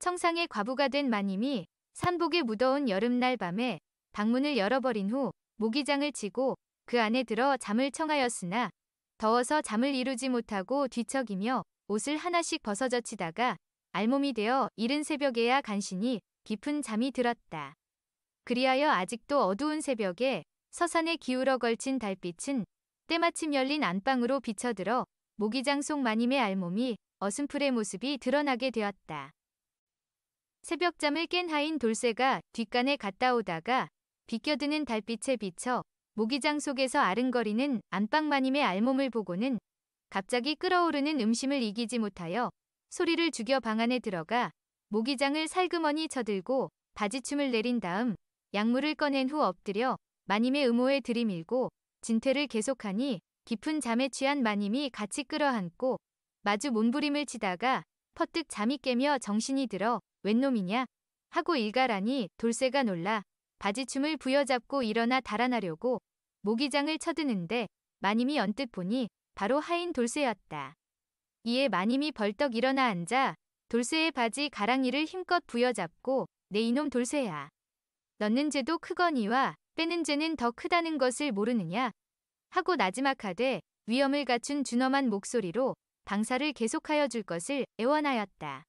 청상의 과부가 된 마님이 산복에 무더운 여름날 밤에 방문을 열어버린 후 모기장을 치고 그 안에 들어 잠을 청하였으나 더워서 잠을 이루지 못하고 뒤척이며 옷을 하나씩 벗어젖히다가 알몸이 되어 이른 새벽에야 간신히 깊은 잠이 들었다. 그리하여 아직도 어두운 새벽에 서산에 기울어 걸친 달빛은 때마침 열린 안방으로 비쳐들어 모기장 속 마님의 알몸이 어슴풀의 모습이 드러나게 되었다. 새벽잠을 깬 하인 돌쇠가 뒷간에 갔다 오다가 비껴드는 달빛에 비쳐 모기장 속에서 아른거리는 안방마님의 알몸을 보고는 갑자기 끓어오르는 음심을 이기지 못하여 소리를 죽여 방 안에 들어가 모기장을 살그머니 쳐들고 바지춤을 내린 다음 약물을 꺼낸 후 엎드려 마님의 음호에 들이밀고 진퇴를 계속하니 깊은 잠에 취한 마님이 같이 끌어안고 마주 몸부림을 치다가 퍼뜩 잠이 깨며 정신이 들어 웬놈이냐 하고 일가라니 돌쇠가 놀라 바지춤을 부여잡고 일어나 달아나려고 모기장을 쳐드는데 마님이 언뜻 보니 바로 하인 돌쇠였다. 이에 마님이 벌떡 일어나 앉아 돌쇠의 바지 가랑이를 힘껏 부여잡고 내 이놈 돌쇠야. 넣는 죄도 크거니와 빼는 죄는 더 크다는 것을 모르느냐 하고 나지막하되 위험을 갖춘 준엄한 목소리로 당사를 계속하여 줄 것을 애원하였다.